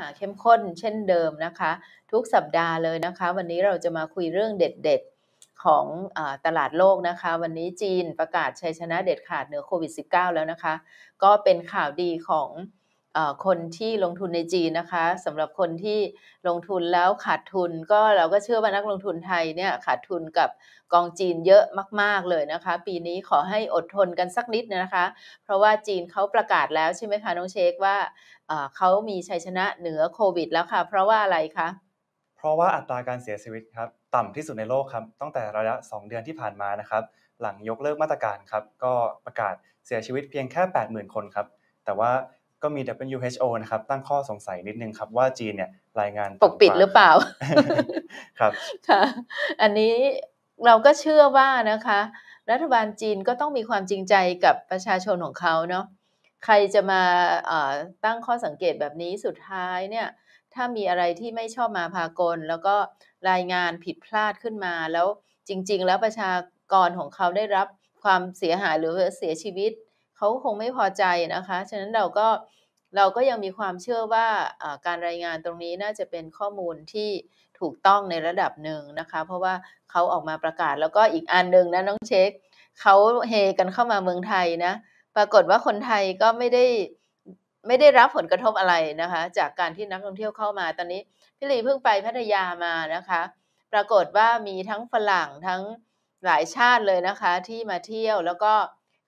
หาเข้มข้นเช่นเดิมนะคะ ทุกสัปดาห์เลยนะคะ วันนี้เราจะมาคุยเรื่องเด็ดๆ ของอตลาดโลกนะคะ วันนี้จีนประกาศชัยชนะเด็ดขาดเหนือโควิด -19 แล้วนะคะ ก็เป็นข่าวดีของคนที่ลงทุนในจีนนะคะสำหรับคนที่ลงทุนแล้วขาดทุน ก็เราก็เชื่อว่านักลงทุนไทยเนี่ยขาดทุนกับกองจีนเยอะมาก ๆเลยนะคะปีนี้ขอให้อดทนกันสักนิดนะคะ เพราะว่าจีนเขาประกาศแล้วใช่ไหมคะน้องเชคว่าเขามีชัยชนะเหนือโควิดแล้วค่ะเพราะว่าอะไรคะเพราะว่าอัตราการเสียชีวิตครับต่ำที่สุดในโลกครับตั้งแต่ระยะ2เดือนที่ผ่านมานะครับหลังยกเลิกมาตรการครับก็ประกาศเสียชีวิตเพียงแค่ 80,000 คนครับ แต่ว่าก็มี WHO นะครับ ตั้งข้อสงสัยนิดนึงครับว่าจีนเนี่ยรายงานปกปิดหรือเปล่าครับค่ะอันนี้เราก็เชื่อว่านะคะ รัฐบาลจีนก็ต้องมีความจริงใจกับประชาชนของเขาเนาะใครจะมาตั้งข้อสังเกตแบบนี้สุดท้ายเนี่ย ถ้ามีอะไรที่ไม่ชอบมาพากล แล้วก็รายงานผิดพลาดขึ้นมาแล้วจริงๆ แล้วประชากรของเขาได้รับความเสียหายหรือเสียชีวิตเขาคงไม่พอใจนะคะ ฉะนั้นเราก็เราก็ยังมีความเชื่อว่าการรายงานตรงนี้น่าจะเป็นข้อมูลที่ถูกต้องในระดับหนึ่งนะคะ เพราะว่าเขาออกมาประกาศแล้วก็อีกอันหนึ่งนะน้องเช็คเขาเฮกันเข้ามาเมืองไทยนะ ปรากฏว่าคนไทยก็ไม่ได้ไม่ได้รับผลกระทบอะไรนะคะ จากการที่นักท่องเที่ยวเข้ามา ตอนนี้พี่ลีเพิ่งไปพัทยามานะคะ ปรากฏว่ามีทั้งฝรั่งทั้งหลายชาติเลยนะคะที่มาเที่ยวแล้วก็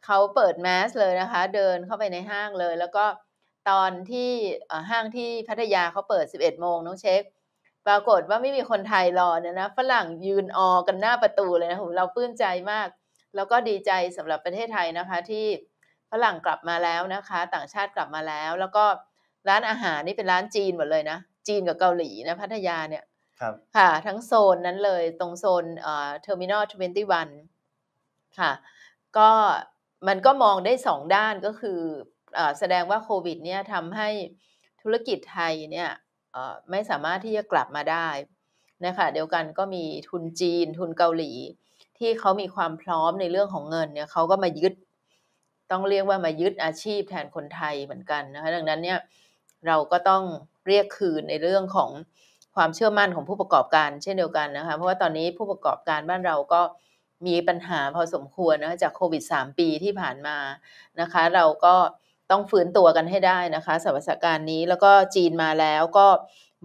เขาเปิดแมสเลยนะคะเดินเข้าไปในห้างเลย แล้วก็ตอนที่ห้างที่พัทยาเขาเปิด 11โมงน้องเช็ค ปรากฏว่าไม่มีคนไทยรอเนี่ยนะฝรั่งยืนออกันหน้าประตูเลยนะผมเราปลื้มใจมาก แล้วก็ดีใจสำหรับประเทศไทยนะคะที่ฝรั่งกลับมาแล้วนะคะ ต่างชาติกลับมาแล้ว แล้วก็ร้านอาหารนี่เป็นร้านจีนหมดเลยนะ จีนกับเกาหลีนะพัทยาเนี่ยครับค่ะทั้งโซนนั้นเลยตรงโซนเอ่อเทอร์มินอลทเวนตี้วันค่ะก็มันก็มองได้สองด้านก็คืออแสดงว่าโควิดเนี่ยทำให้ธุรกิจไทยเนี่ยไม่สามารถที่จะกลับมาได้นะคะเดียวกันก็มีทุนจีนทุนเกาหลี ที่เขามีความพร้อมในเรื่องของเงินเนี่ยเขาก็มายึดต้องเรียกว่ามายึดอาชีพแทนคนไทยเหมือนกันนะคะดังนั้นเนี่ยเราก็ต้องเรียกคืนในเรื่องของความเชื่อมั่นของผู้ประกอบการเช่นเดียวกันนะคะเพราะว่าตอนนี้ผู้ประกอบการบ้านเราก็มีปัญหาพอสมควรนะจากโควิด 3 ปีที่ผ่านมานะคะ เราก็ต้องฟื้นตัวกันให้ได้นะคะสถานการณ์นี้แล้วก็จีนมาแล้วก็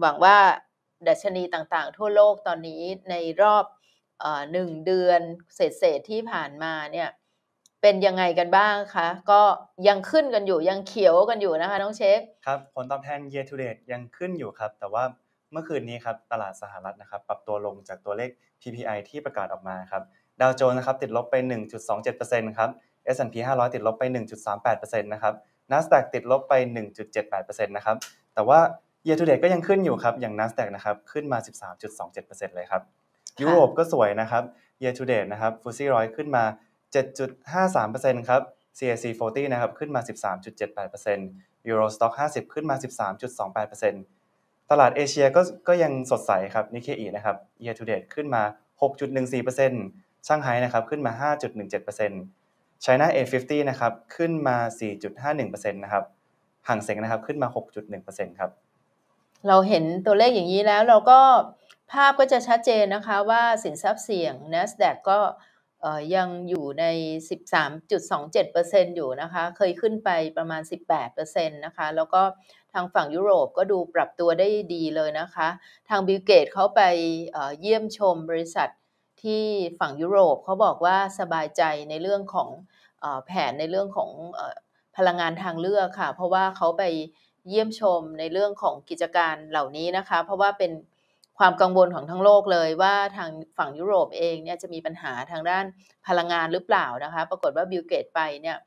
หวังว่าดัชนีต่างๆ ทั่วโลกตอนนี้ในรอบหนึ่งเดือนเศษๆที่ผ่านมาเนี่ยเป็นยังไงกันบ้างคะ ก็ยังขึ้นกันอยู่ ยังเขียวกันอยู่นะคะน้องเชฟครับผลตอบแทน year to date ยังขึ้นอยู่ครับ แต่ว่าเมื่อคืนนี้ครับตลาดสหรัฐนะครับ ปรับตัวลงจากตัวเลข PPI ที่ประกาศออกมาครับดาวโจนส์นะครับติดลบไป 1.27%ครับ S&P 500 ติดลบไป 1.38%นะครับ NASDAQ ติดลบไป 1.78%นะครับแต่ว่า year to date ก็ยังขึ้นอยู่ครับอย่าง NASDAQ นะครับขึ้นมา 13.27%เลยครับยุโรปก็สวยนะครับ year to date นะครับฟูซี่ร้อยขึ้นมา 7.53%ครับ CAC 40นะครับขึ้นมา 13.78% Euro Stock 50 ขึ้นมา 13.28%ตลาดเอเชียก็ก็ยังสดใสครับนิเคอีนะครับ year to date ขึ้นมา 6.14%ช่างไฮ้นะครับขึ้นมา 5.17% c h i ิ a A50 นะครับขึ้นมา 4.51%นะครับห่างเซ็งนะครับขึ้นมา 6.1%ครับ เราเห็นตัวเลขอย่างนี้แล้วเราก็ภาพก็จะชัดเจนนะคะว่าสินทรัพย์เสี่ยง NASDAQ ก็ยังอยู่ใน 13.27%อยู่นะคะเคยขึ้นไปประมาณ 18%นะคะแล้วก็ทางฝั่งยุโรปก็ดูปรับตัวได้ดีเลยนะคะทางบิลเกตเขาไปเยี่ยมชมบริษัทที่ฝั่งยุโรปเขาบอกว่าสบายใจในเรื่องของแผนในเรื่องของพลังงานทางเลือกค่ะเพราะว่าเขาไปเยี่ยมชมในเรื่องของกิจการเหล่านี้นะคะเพราะว่าเป็นความกังวลของทั้งโลกเลย ว่าทางฝั่งยุโรปเองเนี่ยจะมีปัญหาทางด้านพลังงานหรือเปล่านะคะปรากฏว่าบิลเกตไปเนี่ย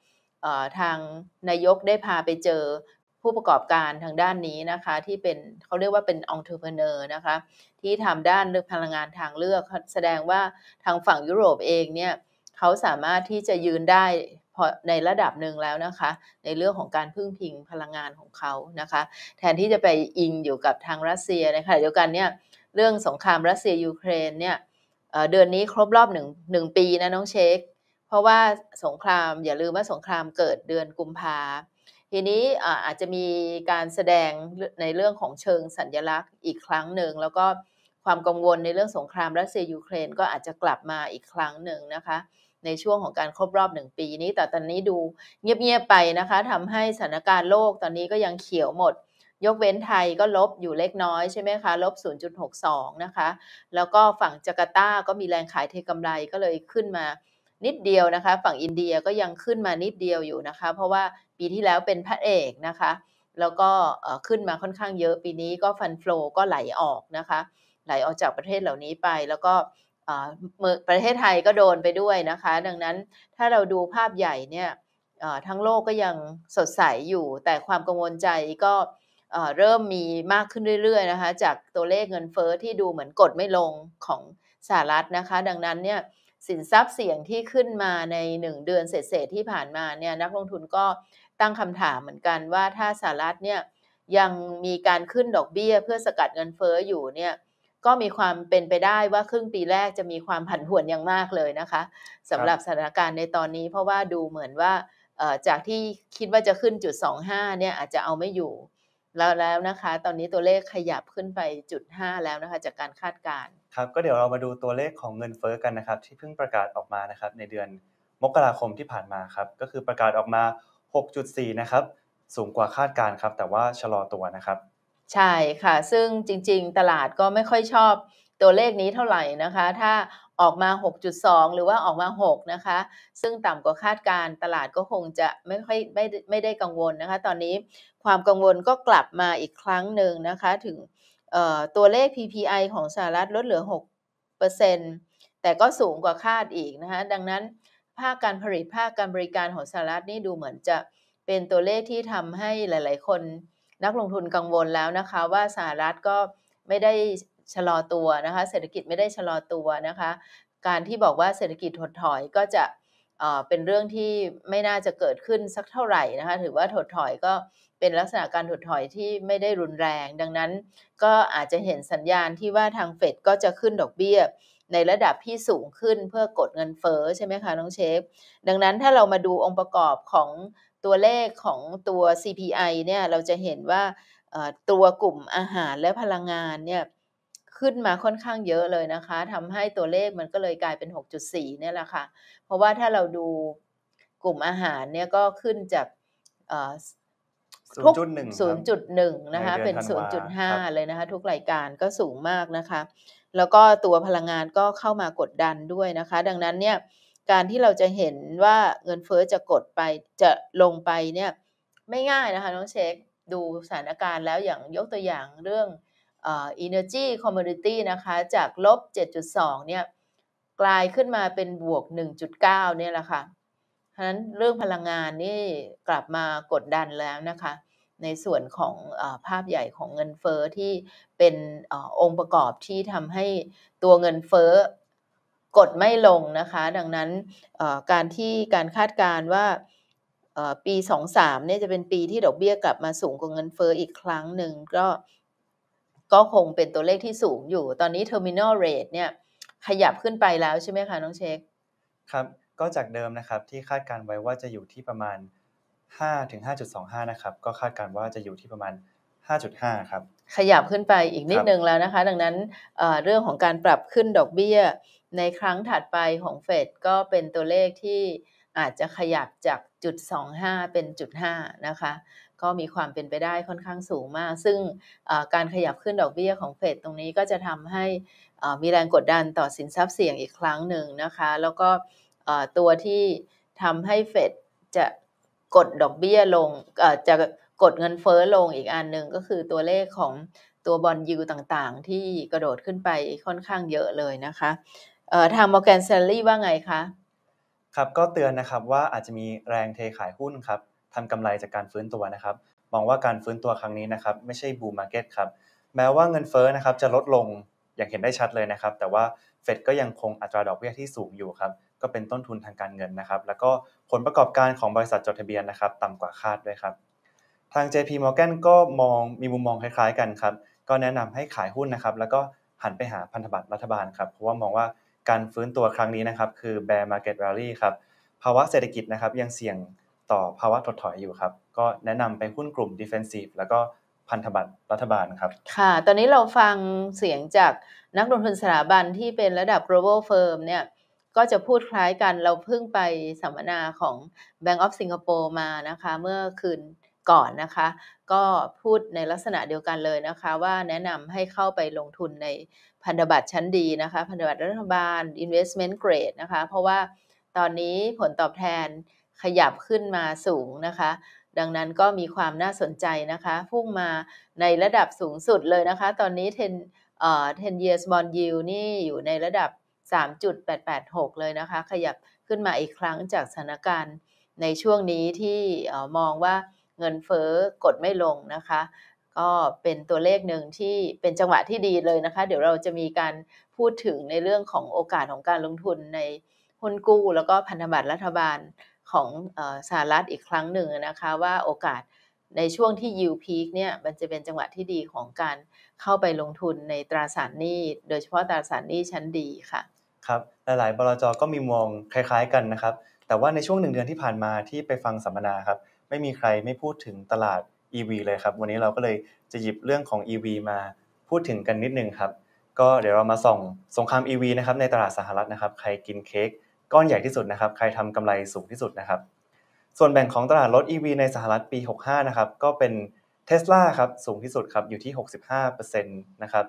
ทางนายกได้พาไปเจอผู้ประกอบการทางด้านนี้นะคะที่เป็นเขาเรียกว่าเป็นองค์ประกอบนะคะ ที่ทำด้านพลังงานทางเลือกแสดงว่าทางฝั่งยุโรปเองเนี่ยเขาสามารถที่จะยืนได้พอในระดับหนึ่งแล้วนะคะ ในเรื่องของการพึ่งพิงพลังงานของเขานะคะ แทนที่จะไปอิงอยู่กับทางรัสเซียนะคะ เดียวกันเนี่ย เรื่องสงครามรัสเซียยูเครนเนี่ยเดือนนี้ครบรอบหนึ่งหนึ่งปีนะน้องเชคเพราะว่าสงครามอย่าลืมว่าสงครามเกิดเดือนกุมภาพันธ์ทีนี้อาจจะมีการแสดงในเรื่องของเชิงสัญญลักษณ์อีกครั้งหนึ่งแล้วก็ความกังวลในเรื่องสงครามรัสเซียยูเครน ก็อาจจะกลับมาอีกครั้งหนึ่งนะคะ ในช่วงของการครบรอบหนึ่งปีนี้ แต่ตอนนี้ดูเงียบๆไปนะคะทำให้สถานการณ์โลกตอนนี้ก็ยังเขียวหมด ยกเว้นไทยก็ลบอยู่เล็กน้อยใช่ไหมคะลบ 0.62นะคะแล้วก็ฝั่งจาการ์ตาก็มีแรงขายเทกำไรก็เลยขึ้นมานิดเดียวนะคะฝั่งอินเดียก็ยังขึ้นมานิดเดียวอยู่นะคะ เพราะว่าปีที่แล้วเป็นพระเอกนะคะ แล้วก็ขึ้นมาค่อนข้างเยอะ ปีนี้ก็ฟันฟลูก็ไหลออกนะคะ ไหลออกจากประเทศเหล่านี้ไป แล้วก็ประเทศไทยก็โดนไปด้วยนะคะ ดังนั้นถ้าเราดูภาพใหญ่เนี่ยทั้งโลกก็ยังสดใสอยู่ แต่ความกังวลใจก็เริ่มมีมากขึ้นเรื่อยๆนะคะ จากตัวเลขเงินเฟอ้อที่ดูเหมือนกดไม่ลงของสหรัฐนะคะ ดังนั้นเนี่ยสินทรัพย์เสี่ยงที่ขึ้นมาใน 1 เดือนเศษๆที่ผ่านมาเนี่ยนักลงทุนก็ตั้งคำถามเหมือนกันว่าถ้าสหรัฐเนี่ยยังมีการขึ้นดอกเบี้ย เพื่อสกัดเงินเฟอ้ออยู่เนี่ยก็มีความเป็นไปได้ว่าครึ่งปีแรกจะมีความผันผวนอย่างมากเลยนะคะสำหรับสถานการณ์ในตอนนี้เพราะว่าดูเหมือนว่าจากที่คิดว่าจะขึ้นจุด25เนี่ยอาจจะเอาไม่อยู่ แล้วแล้วนะคะตอนนี้ตัวเลขขยับขึ้นไปจุด5แล้วนะคะจากการคาดการณ์ครับก็เดี๋ยวเรามาดูตัวเลขของเงินเฟอ้อกันนะครับที่เพิ่งประกาศออกมานะครับในเดือนมกราคมที่ผ่านมาครับก็คือประกาศออกมา6.4 นะครับ สูงกว่าคาดการครับ แต่ว่าชะลอตัวนะครับ ใช่ค่ะ ซึ่งจริง ๆ ตลาดก็ไม่ค่อยชอบตัวเลขนี้เท่าไหร่นะคะ ถ้าออกมา 6.2 หรือว่าออกมา6นะคะซึ่งต่ำกว่าคาดการตลาดก็คงจะไม่ค่อยไม่ไม่ได้กังวลนะคะ ตอนนี้ความกังวลก็กลับมาอีกครั้งหนึ่งนะคะ ถึงตัวเลข PPI ของสหรัฐลดเหลือ6%แต่ก็สูงกว่าคาดอีกนะคะ ดังนั้นภาคการผลิตภาคการบริการของสหรัฐนี่ดูเหมือนจะเป็นตัวเลขที่ทำให้หลาย ๆ คนนักลงทุนกังวลแล้วนะคะ ว่าสหรัฐก็ไม่ได้ชะลอตัวนะคะเศรษฐกิจไม่ได้ชะลอตัวนะคะ การที่บอกว่าเศรษฐกิจถดถอยก็จะเป็นเรื่องที่ไม่น่าจะเกิดขึ้นสักเท่าไหร่นะคะถือว่าถดถอยก็เป็นลักษณะการถดถอยที่ไม่ได้รุนแรง ดังนั้นก็อาจจะเห็นสัญญาณที่ว่าทางเฟดก็จะขึ้นดอกเบี้ยในระดับที่สูงขึ้นเพื่อกดเงินเฟ้อใช่ไหมคะน้องเชฟ ดังนั้นถ้าเรามาดูองค์ประกอบของตัวเลขของตัว CPI เนี่ยเราจะเห็นว่าตัวกลุ่มอาหารและพลังงานเนี่ยขึ้นมาค่อนข้างเยอะเลยนะคะทำให้ตัวเลขมันก็เลยกลายเป็น 6.4เนี่ยแหละค่ะ เพราะว่าถ้าเราดูกลุ่มอาหารเนี่ยก็ขึ้นจากทุกศูนึ่งนะคะเป็นศูนจุดห้าเลยนะคะทุกรายการก็สูงมากนะคะ แล้วก็ตัวพลังงานก็เข้ามากดดันด้วยนะคะ ดังนั้นเนี่ยการที่เราจะเห็นว่าเงินเฟอ้อจะกดไปจะลงไปเนี่ยไม่ง่ายนะคะน้องเชคดูสถานการณ์แล้วอย่างยกตัวอย่างเรื่องเอ่อ energy commodity นะคะ จากลบ 7.2เนี่ยกลายขึ้นมาเป็นบวก 1.9เนี่ยแหละคะ่ะะนั้นเรื่องพลังงานนี่กลับมากดดันแล้วนะคะ ในส่วนของอภาพใหญ่ของเงินเฟอ้อที่เป็นอองค์ประกอบที่ทำให้ตัวเงินเฟอ้อกดไม่ลงนะคะ ดังนั้นการที่การคาดการณ์ว่าปี 2-3เนี่ยจะเป็นปีที่ดอกเบี้ยกลับมาสูงกว่าเงินเฟอ้ออีกครั้งหนึ่งก็ก็คงเป็นตัวเลขที่สูงอยู่ ตอนนี้ terminal rate เนี่ยขยับขึ้นไปแล้วใช่ไหมคะ น้องเชคครับก็จากเดิมนะครับ ที่คาดการไว้ว่าจะอยู่ที่ประมาณ5ถึง5.25นะครับก็คาดการว่าจะอยู่ที่ประมาณ 5.5ครับขยับขึ้นไปอีกนิดนึงแล้วนะคะ ดังนั้นเรื่องของการปรับขึ้นดอกเบี้ย ในครั้งถัดไปของเฟดก็เป็นตัวเลขที่อาจจะขยับจากจุด25เป็นจุด5นะคะ ก็มีความเป็นไปได้ค่อนข้างสูงมาก ซึ่งการขยับขึ้นดอกเบี้ยของเฟดตรงนี้ก็จะทำให้มีแรงกดดันต่อสินทรัพย์เสี่ยงอีกครั้งหนึ่งนะคะ แล้วก็ตัวที่ทำให้เฟดจะกดดอกเบี้ยลงจะกดเงินเฟอ้อลงอีกอันหนึ่งก็คือตัวเลขของตัวบอลยูต่างๆที่กระโดดขึ้นไปค่อนข้างเยอะเลยนะคะ ทาง Morgan Stanley ว่าไงคะ ครับก็เตือนนะครับว่าอาจจะมีแรงเทขายหุ้นครับ ทำกำไรจากการฟื้นตัวนะครับ มองว่าการฟื้นตัวครั้งนี้นะครับไม่ใช่บูมมาร์เก็ตครับ แม้ว่าเงินเฟ้อนะครับจะลดลงอย่างเห็นได้ชัดเลยนะครับ แต่ว่าเฟดก็ยังคงอัตราดอกเบี้ยที่สูงอยู่ครับก็เป็นต้นทุนทางการเงินนะครับ แล้วก็ผลประกอบการของบริษัทจดทะเบียนนะครับ ต่ำกว่าคาดด้วยครับ ทาง JP Morgan ก็มองมีมุมมองคล้ายๆกันครับ ก็แนะนำให้ขายหุ้นนะครับ แล้วก็หันไปหาพันธบัตรรัฐบาลครับ เพราะว่ามองว่าการฟื้นตัวครั้งนี้นะครับ คือ bear market rally ครับ ภาวะเศรษฐกิจนะครับยังเสี่ยงต่อภาวะถดถอยอยู่ครับ ก็แนะนำไปหุ้นกลุ่ม defensive แล้วก็พันธบัตรรัฐบาลครับ ค่ะ ตอนนี้เราฟังเสียงจากนักลงทุนสถาบันที่เป็นระดับ global firm เนี่ยก็จะพูดคล้ายกันเราเพิ่งไปสัมมนาของ Bank of Singapore มานะคะ เมื่อคืนก่อนนะคะ ก็พูดในลักษณะเดียวกันเลยนะคะ ว่าแนะนำให้เข้าไปลงทุนในพันธบัตรชั้นดีนะคะ พันธบัตรรัฐบาล investment grade นะคะ เพราะว่าตอนนี้ผลตอบแทนขยับขึ้นมาสูงนะคะ ดังนั้นก็มีความน่าสนใจนะคะ พุ่งมาในระดับสูงสุดเลยนะคะ ตอนนี้ 10เอ่อ10 years bond yield นี่อยู่ในระดับ3.886 เลยนะคะ ขยับขึ้นมาอีกครั้งจากสถานการณ์ในช่วงนี้ที่มองว่าเงินเฟ้อกดไม่ลงนะคะ ก็เป็นตัวเลขหนึ่งที่เป็นจังหวะที่ดีเลยนะคะ เดี๋ยวเราจะมีการพูดถึงในเรื่องของโอกาสของการลงทุนในหุ้นกู้ แล้วก็พันธบัตรรัฐบาลของสหรัฐอีกครั้งหนึ่งนะคะ ว่าโอกาสในช่วงที่ยิวพีคเนี่ย มันจะเป็นจังหวะที่ดีของการเข้าไปลงทุนในตราสารหนี้โดยเฉพาะตราสารหนี้ชั้นดีค่ะครับหลายยบลจก็มีมองคล้าย ๆกันนะครับ แต่ว่าในช่วงหนึ่งเดือนที่ผ่านมาที่ไปฟังสัมมนาครับไม่มีใครไม่พูดถึงตลาด EV เลยครับ วันนี้เราก็เลยจะหยิบเรื่องของ EV มาพูดถึงกันนิดนึงครับ ก็เดี๋ยวเรามาส่องสงคราม EV นะครับในตลาดสหรัฐนะครับใครกินเค้กก้อนใหญ่ที่สุดนะครับใครทำกำไรสูงที่สุดนะครับ ส่วนแบ่งของตลาดรถ EV ในสหรัฐปี 65นะครับก็เป็นเทสลาครับสูงที่สุดครับอยู่ที่65%นะครับ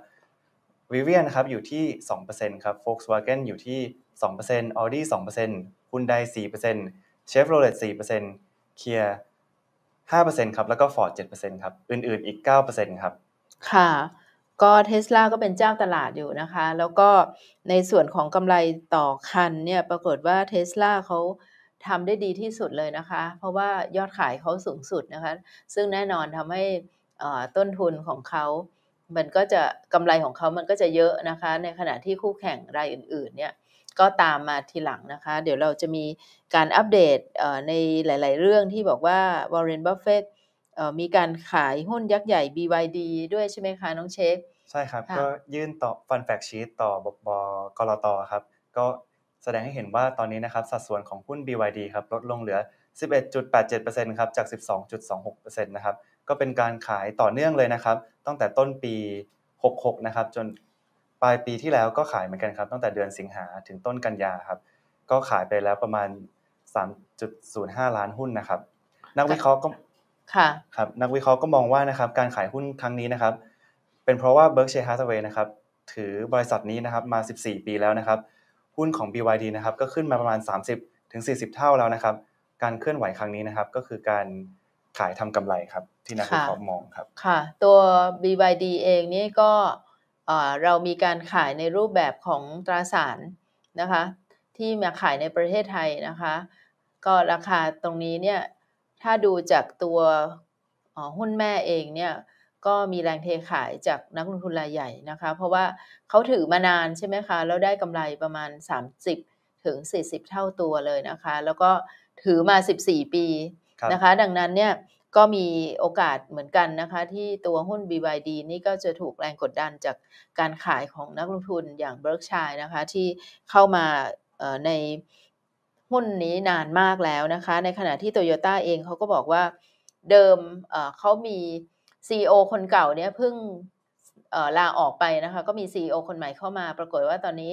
วิเวียนครับอยู่ที่2%ครับ Volkswagen อยู่ที่2% Audi 2% Hyundai 4% Chevrolet 4% Kia 5%ครับแล้วก็ Ford 7%ครับอื่นๆอีก 9%ครับค่ะ ก็เทสลาก็เป็นเจ้าตลาดอยู่นะคะ แล้วก็ในส่วนของกำไรต่อคันเนี่ย ปรากฏว่าเทสลาเขาทำได้ดีที่สุดเลยนะคะ เพราะว่ายอดขายเขาสูงสุดนะคะ ซึ่งแน่นอนทำให้ต้นทุนของเขามันก็จะกำไรของเขามันก็จะเยอะนะคะ ในขณะที่คู่แข่งรายอื่นๆเนี่ย ก็ตามมาทีหลังนะคะ เดี๋ยวเราจะมีการอัปเดตในหลาย ๆเรื่องที่บอกว่าวอร์เรนบัฟเฟตมีการขายหุ้นยักษ์ใหญ่ BYD ด้วยใช่ไหมคะน้องเชฟ ใช่ครับ ก็ยื่นต่อฟันแฟกชีตต่อบบอกรตครับ ก็แสดงให้เห็นว่าตอนนี้นะครับ สัดส่วนของหุ้น BYD ครับลดลงเหลือ11.87%ครับจาก 12.26%นะครับก็เป็นการขายต่อเนื่องเลยนะครับ ตั้งแต่ต้นปี 66นะครับจนปลายปีที่แล้วก็ขายเหมือนกันครับตั้งแต่เดือนสิงหาถึงต้นกันยาครับ ก็ขายไปแล้วประมาณ 3.05 ล้านหุ้นนะครับ นักวิเคราะห์ก็ ค่ะ ครับนักวิเคราะห์ก็มองว่านะครับการขายหุ้นครั้งนี้นะครับ เป็นเพราะว่า Berkshire Hathaway นะครับถือบริษัทนี้นะครับมา 14 ปีแล้วนะครับ หุ้นของ BYD นะครับก็ขึ้นมาประมาณ 30-40 เท่าแล้วนะครับการเคลื่อนไหวครั้งนี้นะครับก็คือการขายทำกำไรครับที่นักวิเคราะห์มองครับ ค่ะ ตัว BYD เองนี่ก็เรามีการขายในรูปแบบของตราสารนะคะ ที่มาขายในประเทศไทยนะคะ ก็ราคาตรงนี้เนี่ยถ้าดูจากตัวหุ้นแม่เองเนี่ยก็มีแรงเทขายจากนักลงทุนรายใหญ่นะคะเพราะว่าเขาถือมานานใช่ไหมคะ แล้วได้กำไรประมาณ 30ถึง40 เท่าตัวเลยนะคะ แล้วก็ถือมา 14 ปีนะคะ ดังนั้นเนี่ยก็มีโอกาสเหมือนกันนะคะที่ตัวหุ้น BYD นี่ก็จะถูกแรงกดดันจากการขายของนักลงทุนอย่าง Berkshire นะคะที่เข้ามาในหุ้นนี้นานมากแล้วนะคะ ในขณะที่ Toyota เองเขาก็บอกว่าเดิมเขามี CEO คนเก่าเนี่ยเพิ่งลาออกไปนะคะก็มี CEO คนใหม่เข้ามาปรากฏว่าตอนนี้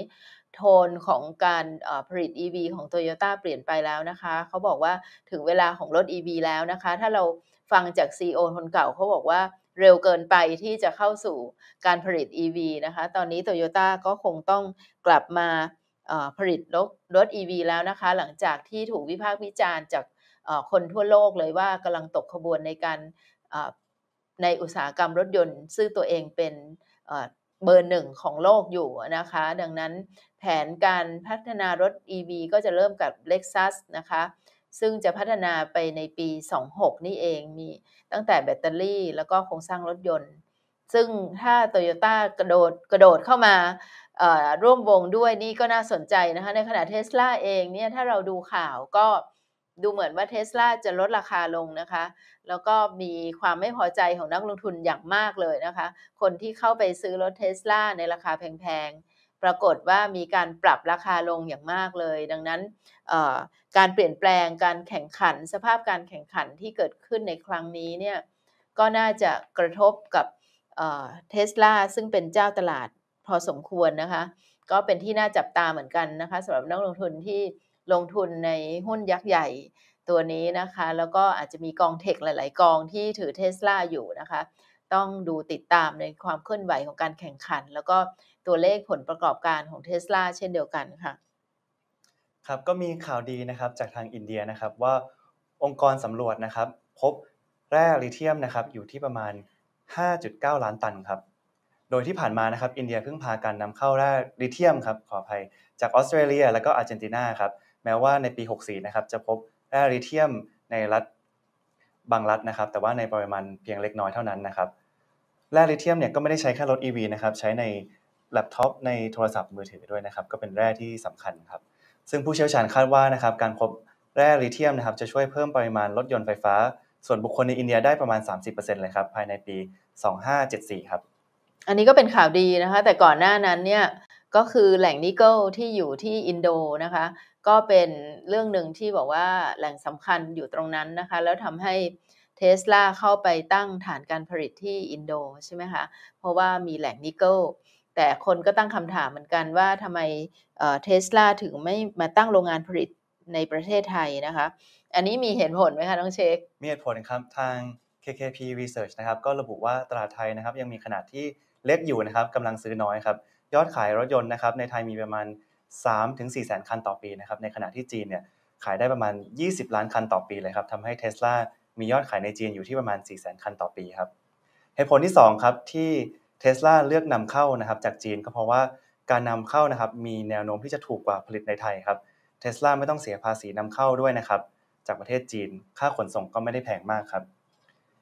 โทนของการผลิต EV ของ Toyota เปลี่ยนไปแล้วนะคะ เขาบอกว่าถึงเวลาของรถ EV แล้วนะคะ ถ้าเราฟังจาก c ีอคนเก่าเขาบอกว่าเร็วเกินไปที่จะเข้าสู่การผลิต EV นะคะ ตอนนี้ Toyota ก็คงต้องกลับมาผลิตรถรถ EV แล้วนะคะ หลังจากที่ถูกวิพากษ์วิจารณ์จากคนทั่วโลกเลยว่ากำลังตกขบวนในการในอุตสาหกรรมรถยนต์ซึ่งตัวเองเป็นเบอร์หนึ่งของโลกอยู่นะคะ ดังนั้นแผนการพัฒนารถ EV ก็จะเริ่มกับ Lexus นะคะ ซึ่งจะพัฒนาไปในปี 26 นี่เองมีตั้งแต่แบตเตอรี่แล้วก็โครงสร้างรถยนต์ ซึ่งถ้า t o y ยต a กระโดดกระโดดเข้ามาร่วมวงด้วยนี่ก็น่าสนใจนะคะ ในขณะเทสลาเองเนี่ยถ้าเราดูข่าวก็ดูเหมือนว่าเทสลาจะลดราคาลงนะคะ แล้วก็มีความไม่พอใจของนักลงทุนอย่างมากเลยนะคะ คนที่เข้าไปซื้อรถเทสลาในราคาแพงๆ ปรากฏว่ามีการปรับราคาลงอย่างมากเลย ดังนั้นการเปลี่ยนแปลงการแข่งขันสภาพการแข่งขันที่เกิดขึ้นในครั้งนี้เนี่ยก็น่าจะกระทบกับเทสลาซึ่งเป็นเจ้าตลาดพอสมควรนะคะ ก็เป็นที่น่าจับตาเหมือนกันนะคะสำหรับนักลงทุนที่ลงทุนในหุ้นยักษ์ใหญ่ตัวนี้นะคะ แล้วก็อาจจะมีกองเทคหลาย ๆ กองที่ถือเทสลาอยู่นะคะ ต้องดูติดตามในความเคลื่อนไหวของการแข่งขันแล้วก็ตัวเลขผลประกอบการของเทสลาเช่นเดียวกันค่ะครับก็มีข่าวดีนะครับจากทางอินเดียนะครับว่าองค์กรสำรวจนะครับ พบแร่ลิเทียมนะครับอยู่ที่ประมาณ 5.9 ล้านตันครับ โดยที่ผ่านมานะครับ อินเดียเพิ่งพาการนำเข้าแร่ลิเทียมครับขออภัย จากออสเตรเลียแล้วก็อาร์เจนตินาครับแม้ว่าในปี 64 นะครับจะพบแร่ลิเทียมในรัฐบางรัฐนะครับ แต่ว่าในปริมาณเพียงเล็กน้อยเท่านั้นนะครับแร่ลิเทียมเนี่ยก็ไม่ได้ใช้แค่รถ EV นะครับใช้ในแล็ปท็อปในโทรศัพท์มือถือด้วยนะครับก็เป็นแร่ที่สำคัญครับซึ่งผู้เชี่ยวชาญคาดว่านะครับการพบแร่ลิเทียมนะครับจะช่วยเพิ่มปริมาณรถยนต์ไฟฟ้าส่วนบุคคลในอินเดียได้ประมาณ 30%เลยครับภายในปี 2574 ครับอันนี้ก็เป็นข่าวดีนะคะ แต่ก่อนหน้านั้นเนี่ยก็คือแหล่งนิกเกิลที่อยู่ที่อินโดนะคะก็เป็นเรื่องหนึ่งที่บอกว่าแหล่งสำคัญอยู่ตรงนั้นนะคะ แล้วทำให้เทสลาเข้าไปตั้งฐานการผลิตที่อินโดใช่ไหมคะ เพราะว่ามีแหล่งนิกเกิลแต่คนก็ตั้งคำถามเหมือนกันว่าทำไมเทสลาถึงไม่มาตั้งโรงงานผลิตในประเทศไทยนะคะอันนี้มีเห็นผลไหมคะน้องเชคมีเหตุผลครับทาง KKP Research นะครับก็ระบุว่าตลาดไทยนะครับยังมีขนาดที่เล็กอยู่นะครับกำลังซื้อน้อยครับยอดขายรถยนต์นะครับในไทยมีประมาณ3ถึง่แสนคัน ต่อปีนะครับในขณะที่จีนเนี่ยขายได้ประมาณ 20 ล้านคันต่อปีเลยครับทำให้เท s l a มียอดขายในจีนอยู่ที่ประมาณ4 0 0 0 0 คันต่อปีครับเหตุผลที่2ครับที่เท s l a เลือกนำเข้านะครับจากจีนก็เพราะว่าการนำเข้านะครับมีแนวโน้มที่จะถูกกว่าผลิตในไทยครับเท s l a ไม่ต้องเสียภาษีนำเข้าด้วยนะครับจากประเทศจีนค่าขนส่งก็ไม่ได้แพงมากครับ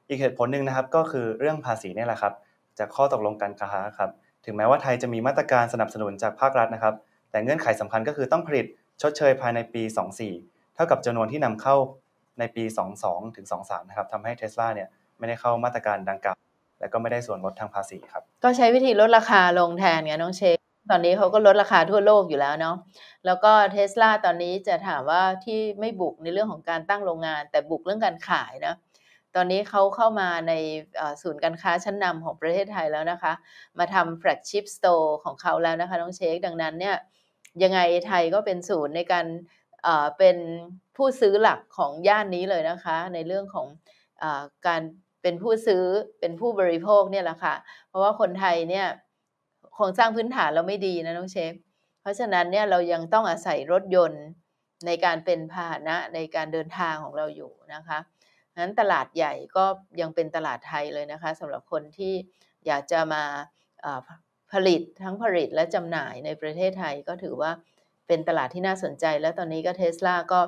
อีกเหตุผลหนึ่งนะครับก็คือเรื่องภาษีนี่แหละครับจากข้อตกลงการค้าครับถึงแม้ว่าไทยจะมีมาตรการสนับสนุนจากภาครัฐนะครับแต่เงื่อนไขสำคัญก็คือต้องผลิตชดเชยภายในปี 24 เท่ากับจำนวนที่นำเข้าในปี 22 ถึง 23 นะครับ ทำให้เทสลาเนี่ยไม่ได้เข้ามาตรการดังกล่าวและก็ไม่ได้ส่วนลดทางภาษีครับ ก็ใช้วิธีลดราคาลงแทนไงน้องเชค ตอนนี้เขาก็ลดราคาทั่วโลกอยู่แล้วเนาะแล้วก็เทสลาตอนนี้จะถามว่าที่ไม่บุกในเรื่องของการตั้งโรงงานแต่บุกเรื่องการขายนะตอนนี้เขาเข้ามาในศูนย์การค้าชั้นนำของประเทศไทยแล้วนะคะมาทำแฟลกชิพสโตร์ของเขาแล้วนะคะน้องเชค ดังนั้นเนี่ยยังไงไทยก็เป็นศูนย์ในการเป็นผู้ซื้อหลักของย่านนี้เลยนะคะ ในเรื่องของอการเป็นผู้ซื้อเป็นผู้บริโภคเนี่ยแหละค่ะเพราะว่าคนไทยเนี่ยโครงสร้างพื้นฐานเราไม่ดีนะน้องเชฟเพราะฉะนั้นเนี่ยเรายังต้องอาศัยรถยนต์ในการเป็นพาหนะในการเดินทางของเราอยู่นะคะนั้นตลาดใหญ่ก็ยังเป็นตลาดไทยเลยนะคะสำหรับคนที่อยากจะมาผลิตทั้งผลิตและจำหน่ายในประเทศไทยก็ถือว่าเป็นตลาดที่น่าสนใจและตอนนี้ก็เทสลาก็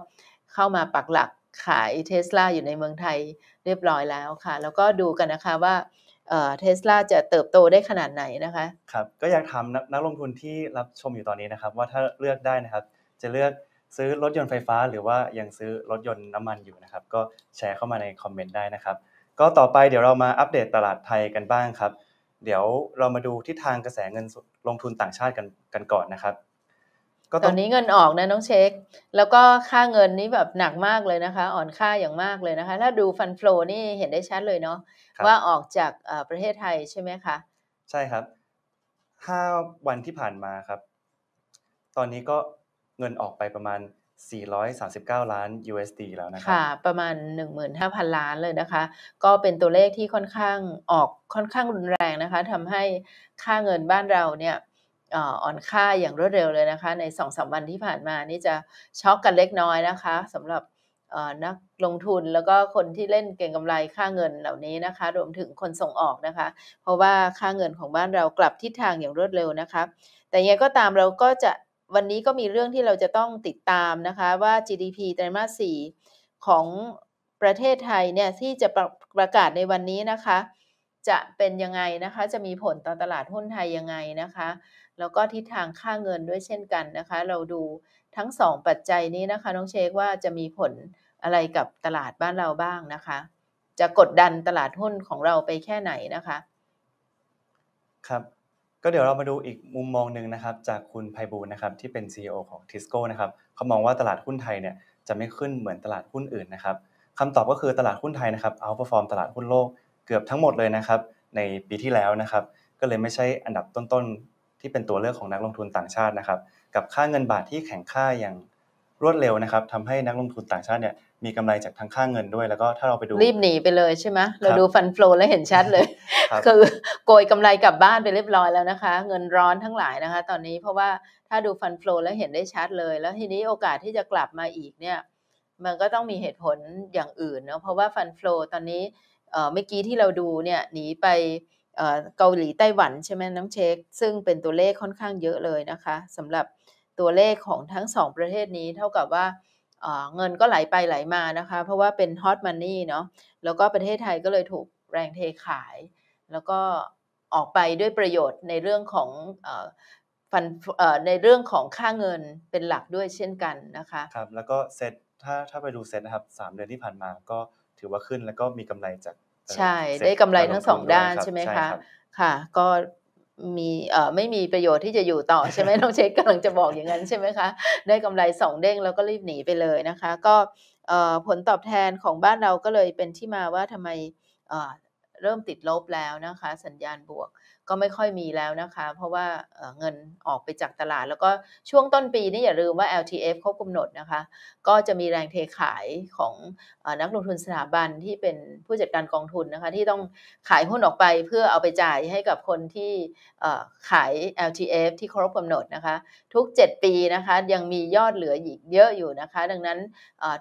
เข้ามาปักหลักขายเทสลาอยู่ในเมืองไทยเรียบร้อยแล้วค่ะแล้วก็ดูกันนะคะว่าเทสลาจะเติบโตได้ขนาดไหนนะคะครับก็อยากถามนักลงทุนที่รับชมอยู่ตอนนี้นะครับว่าถ้าเลือกได้นะครับ จะเลือกซื้อรถยนต์ไฟฟ้า หรือว่ายังซื้อรถยนต์น้ำมันอยู่นะครับ ก็แชร์เข้ามาในคอมเมนต์ได้นะครับ ก็ต่อไปเดี๋ยวเรามาอัปเดตตลาดไทยกันบ้างครับเดี๋ยวเรามาดูทิศทางกระแสเงินลงทุนต่างชาติกันกันก่อนนะครับ ก็ตอนนี้เงินออกนะน้องเช็ค แล้วก็ค่าเงินนี่แบบหนักมากเลยนะคะ อ่อนค่าอย่างมากเลยนะคะ ถ้าดูฟันฟลูนี่เห็นได้ชัดเลยเนาะว่าออกจากประเทศไทยใช่ไหมคะใช่ครับห้าวันที่ผ่านมาครับตอนนี้ก็เงินออกไปประมาณ439 ล้าน USD แล้วนะครับค่ะประมาณ15,000ล้านเลยนะคะ ก็เป็นตัวเลขที่ค่อนข้างออกค่อนข้างรุนแรงนะคะทำให้ค่าเงินบ้านเราเนี่ยอ่อนค่าอย่างรวดเร็วเลยนะคะ ใน2อสวันที่ผ่านมานี่จะช็อกกันเล็กน้อยนะคะสำหรับนักลงทุนแล้วก็คนที่เล่นเก่งกำไรค่าเงินเหล่านี้นะคะ รวมถึงคนส่งออกนะคะ เพราะว่าค่าเงินของบ้านเรากลับทิศทางอย่างรวดเร็วนะคะ แต่ยังไงก็ตามเราก็จะวันนี้ก็มีเรื่องที่เราจะต้องติดตามนะคะว่า GDP ไตรมาส 4 ของประเทศไทยเนี่ยที่จะประประกาศในวันนี้นะคะจะเป็นยังไงนะคะ จะมีผลต่อตลาดหุ้นไทยยังไงนะคะแล้วก็ทิศทางค่าเงินด้วยเช่นกันนะคะ เราดูทั้ง 2 ปัจจัยนี้นะคะน้องเชคว่าจะมีผลอะไรกับตลาดบ้านเราบ้างนะคะ จะกดดันตลาดหุ้นของเราไปแค่ไหนนะคะครับก็เดี๋ยวเรามาดูอีกมุมมองหนึ่งนะครับจากคุณไพบูลนะครับที่เป็น CEO ของทิสโก้นะครับเขามองว่าตลาดหุ้นไทยเนี่ยจะไม่ขึ้นเหมือนตลาดหุ้นอื่นนะครับคำตอบก็คือตลาดหุ้นไทยนะครับเอาพอฟอร์มตลาดหุ้นโลกเกือบทั้งหมดเลยนะครับในปีที่แล้วนะครับก็เลยไม่ใช่อันดับต้นๆ ที่เป็นตัวเลือกของนักลงทุนต่างชาตินะครับกับค่าเงินบาทที่แข็งค่าอย่างรวดเร็วนะครับทำให้นักลงทุนต่างชาติเนี่ยมีกำไรจากทางค่างเงินด้วยแล้วก็ถ้าเราไปดูรีบหนีไปเลยใช่ไหมเราดูฟันฟลูแล้วเห็นชัดเลยคือโกยกำไรกลับบ้านไปเรียบร้อยแล้วนะคะ เงินร้อนทั้งหลายนะคะ ตอนนี้เพราะว่าถ้าดูฟันฟลูแล้วเห็นได้ชัดเลย แล้วทีนี้โอกาสที่จะกลับมาอีกเนี่ยมันก็ต้องมีเหตุผลอย่างอื่นเนาะเพราะว่าฟันฟลูตอนนี้เมื่อกี้ที่เราดูเนี่ยหนีไปเกาหลีไต้หวันใช่ไหมน้ำเช็ค ซึ่งเป็นตัวเลขค่อนข้างเยอะเลยนะคะสำหรับตัวเลขของทั้งสองประเทศนี้เท่ากับว่าเงินก็ไหลไปไหลมานะคะเพราะว่าเป็นฮอตมันนี่เนาะแล้วก็ประเทศไทยก็เลยถูกแรงเทขาย แล้วก็ออกไปด้วยประโยชน์ในเรื่องของอในเรื่องของค่าเงินเป็นหลักด้วยเช่นกันนะคะครับแล้วก็เซ็ตถ้าถ้าไปดูเซ็ตนะครับสามเดือนที่ผ่านมาก็ถือว่าขึ้นแล้วก็มีกำไรจากใช่ได้กำไรทั้งสองด้านใช่ไหมคะค่ะ ก็มีเอ่อไม่มีประโยชน์ที่จะอยู่ต่อใช่ไหมน้องเช็คกำลังจะบอกอย่างนั้นใช่ไหมคะ ได้กำไรสองเด้งแล้วก็รีบหนีไปเลยนะคะ ก็เอ่อผลตอบแทนของบ้านเราก็เลยเป็นที่มาว่าทำไมเอ่อเริ่มติดลบแล้วนะคะ สัญญาณบวกก็ไม่ค่อยมีแล้วนะคะเพราะว่าเงินออกไปจากตลาด แล้วก็ช่วงต้นปีนี่อย่าลืมว่า LTF ครบกำหนดนะคะก็จะมีแรงเทขายของนักลงทุนสถาบันที่เป็นผู้จัดการกองทุนนะคะที่ต้องขายหุ้นออกไปเพื่อเอาไปจ่ายให้กับคนที่ขาย LTF ที่ครบกำหนดนะคะทุก 7 ปีนะคะยังมียอดเหลืออีกเยอะอยู่นะคะ ดังนั้น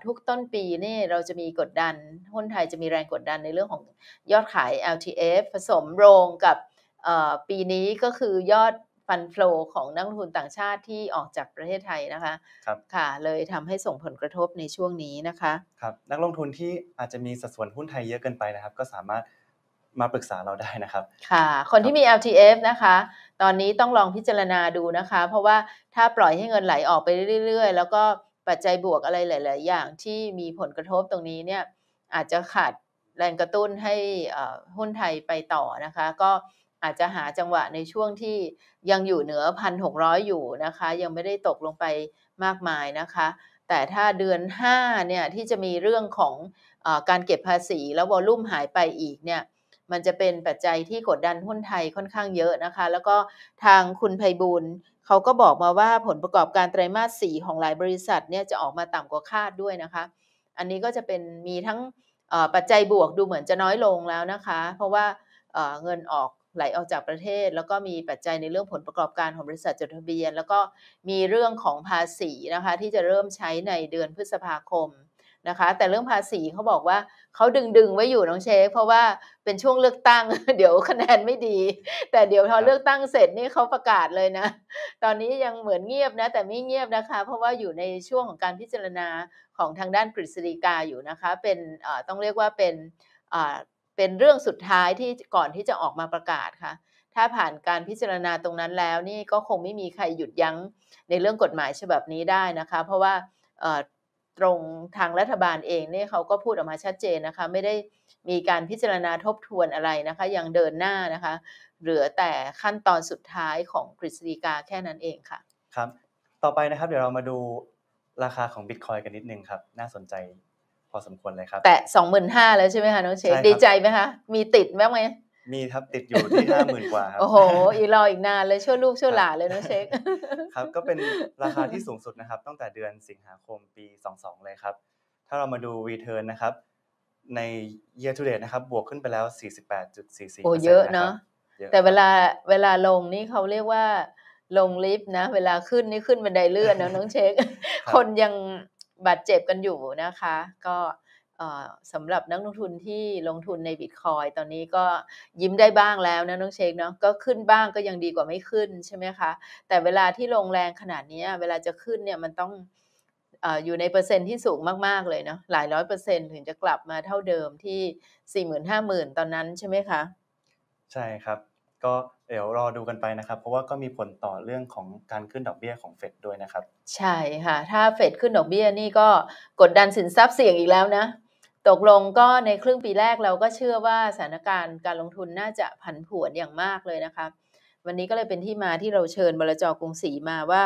ทุกต้นปีนี่เราจะมีกดดัน หุ้นไทยจะมีแรงกดดันในเรื่องของยอดขาย LTF ผสมโรงกับปีนี้ก็คือยอดฟันฟลอของนักลงทุนต่างชาติที่ออกจากประเทศไทยนะคะครับค่ะ เลยทำให้ส่งผลกระทบในช่วงนี้นะคะ ครับนักลงทุนที่อาจจะมีสัดส่วนหุ้นไทยเยอะเกินไปนะครับ ก็สามารถมาปรึกษาเราได้นะครับ ค่ะ คนที่มี LTF นะคะ ตอนนี้ต้องลองพิจารณาดูนะคะ เพราะว่าถ้าปล่อยให้เงินไหลออกไปเรื่อยๆแล้วก็ปัจจัยบวกอะไรหลายๆอย่างที่มีผลกระทบตรงนี้เนี่ยอาจจะขาดแรงกระตุ้นให้หุ้นไทยไปต่อนะคะ ก็อาจจะหาจังหวะในช่วงที่ยังอยู่เหนือพันหกร้อยอยู่นะคะ ยังไม่ได้ตกลงไปมากมายนะคะ แต่ถ้าเดือน5เนี่ยที่จะมีเรื่องของอการเก็บภาษีแล้ววอลุ่มหายไปอีกเนี่ยมันจะเป็นปัจจัยที่กดดันหุ้นไทยค่อนข้างเยอะนะคะ แล้วก็ทางคุณไพบูลเขาก็บอกมาว่าผลประกอบการไตรมาสสีของหลายบริษัทเนี่ยจะออกมาต่ำกว่าคาดด้วยนะคะ อันนี้ก็จะเป็นมีทั้งปัจจัยบวกดูเหมือนจะน้อยลงแล้วนะคะ เพราะว่าเงินออกไหลออกจากประเทศแล้วก็มีปัจจัยในเรื่องผลประกอบการของบริษัทจดทะเบียน แล้วก็มีเรื่องของภาษีนะคะ ที่จะเริ่มใช้ในเดือนพฤษภาคมนะคะ แต่เรื่องภาษีเขาบอกว่าเขาดึงดึงไว้อยู่น้องเชฟเพราะว่าเป็นช่วงเลือกตั้ง เดี๋ยวคะแนนไม่ดี แต่เดี๋ยวพอเลือกตั้งเสร็จ นี่เขาประกาศเลยนะตอนนี้ยังเหมือนเงียบนะแต่ไม่เงียบนะคะเพราะว่าอยู่ในช่วงของการพิจารณาของทางด้านกฤษฎีกาอยู่นะคะ เป็นต้องเรียกว่าเป็นเป็นเรื่องสุดท้ายที่ก่อนที่จะออกมาประกาศค่ะ ถ้าผ่านการพิจารณาตรงนั้นแล้วนี่ก็คงไม่มีใครหยุดยั้งในเรื่องกฎหมายฉบับนี้ได้นะคะ เพราะว่าตรงทางรัฐบาลเองเนี่ยเขาก็พูดออกมาชัดเจนนะคะไม่ได้มีการพิจารณาทบทวนอะไรนะคะยังเดินหน้านะคะเหลือแต่ขั้นตอนสุดท้ายของกฤษฎีกาแค่นั้นเองค่ะครับต่อไปนะครับเดี๋ยวเรามาดูราคาของบิตคอยกันนิดนึงครับน่าสนใจพอสมควรเลยครับ แต่สองหมื่นห้าแล้วใช่ไหมคะน้องเชคดีใจไหมคะมีติดไหมไหมมีครับติดอยู่ที่ห้าหมื่นกว่าครับโอ้โหอีรออีกนานเลยช่วยลูกช่วยหลานเลยน้องเชคครับ ก็เป็นราคาที่สูงสุดนะครับตั้งแต่เดือนสิงหาคมปีสสององเลยครับ ถ้าเรามาดูีเทิร์นะครับ ใน year to date นะครับบวกขึ้นไปแล้ว 48.44โอ้เยอะเนาะแต่เวลาเวลาลงนี่เขาเรียกว่าลงลิฟต์นะ เวลาขึ้นนี่ขึ้นบันไดเลื่อนนะน้องเชคคนยังบาดเจ็บกันอยู่นะคะ ก็สำหรับนักลงทุนที่ลงทุนในบิตคอยตอนนี้ก็ยิ้มได้บ้างแล้วนะน้องเชคเนาะก็ขึ้นบ้างก็ยังดีกว่าไม่ขึ้นใช่ไหมคะ แต่เวลาที่ลงแรงขนาดนี้ เวลาจะขึ้นเนี่ยมันต้องอยู่ในเปอร์เซ็นที่สูงมากๆเลยเนาะหลายร้อยเปอร์เซ็นถึงจะกลับมาเท่าเดิมที่สี่หมื่นห้าหมื่นตอนนั้นใช่ไหมคะ ใช่ครับก็เดี๋ยวรอดูกันไปนะครับ เพราะว่าก็มีผลต่อเรื่องของการขึ้นดอกเบี้ยของเฟดด้วยนะครับใช่ค่ะ ถ้าเฟดขึ้นดอกเบี้ยนี่ก็กดดันสินทรัพย์เสี่ยงอีกแล้วนะตกลงก็ในครึ่งปีแรกเราก็เชื่อว่าสถานการณ์การลงทุนน่าจะผันผวนอย่างมากเลยนะคะวันนี้ก็เลยเป็นที่มาที่เราเชิญบรจกรุงศรีมาว่า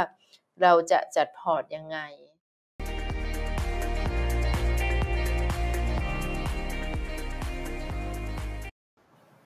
เราจะจัดพอร์ตยังไง